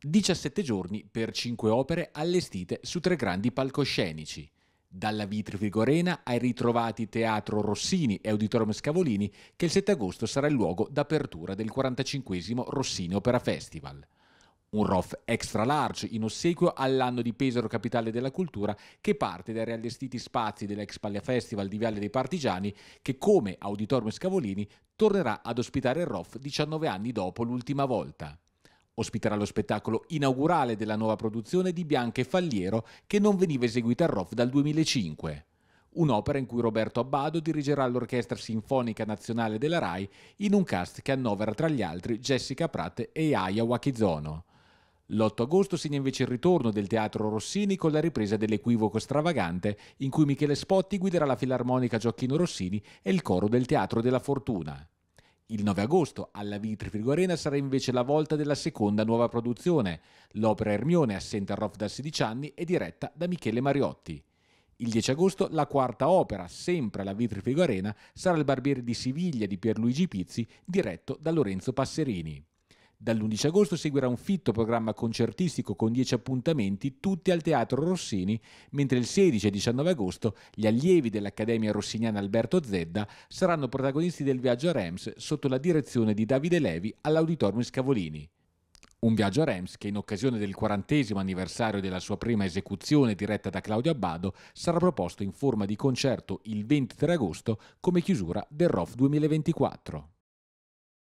17 giorni per 5 opere allestite su tre grandi palcoscenici. Dalla Vitri Figorena ai ritrovati Teatro Rossini e Auditorium Scavolini, che il 7 agosto sarà il luogo d'apertura del 45 Rossini Opera Festival. Un ROF extra large in ossequio all'anno di Pesaro Capitale della Cultura che parte dai riallestiti spazi dell'ex Paglia Festival di Viale dei Partigiani che come Auditorium Scavolini tornerà ad ospitare il ROF 19 anni dopo l'ultima volta. Ospiterà lo spettacolo inaugurale della nuova produzione di Bianca e Falliero che non veniva eseguita a ROF dal 2005. Un'opera in cui Roberto Abbado dirigerà l'Orchestra Sinfonica Nazionale della RAI in un cast che annovera tra gli altri Jessica Pratt e Aya Wakizono. L'8 agosto segna invece il ritorno del Teatro Rossini con la ripresa dell'equivoco stravagante in cui Michele Spotti guiderà la Filarmonica Gioacchino Rossini e il coro del Teatro della Fortuna. Il 9 agosto alla Vitri Figorena sarà invece la volta della seconda nuova produzione. L'opera Ermione, assente a Roth da 16 anni, e diretta da Michele Mariotti. Il 10 agosto la quarta opera, sempre alla Vitri Figorena, sarà Il barbiere di Siviglia di Pierluigi Pizzi, diretto da Lorenzo Passerini. Dall'11 agosto seguirà un fitto programma concertistico con 10 appuntamenti, tutti al Teatro Rossini, mentre il 16 e 19 agosto gli allievi dell'Accademia Rossiniana Alberto Zedda saranno protagonisti del viaggio a Reims sotto la direzione di Davide Levi all'Auditorium Scavolini. Un viaggio a Reims che in occasione del 40 anniversario della sua prima esecuzione diretta da Claudio Abbado sarà proposto in forma di concerto il 23 agosto come chiusura del ROF 2024.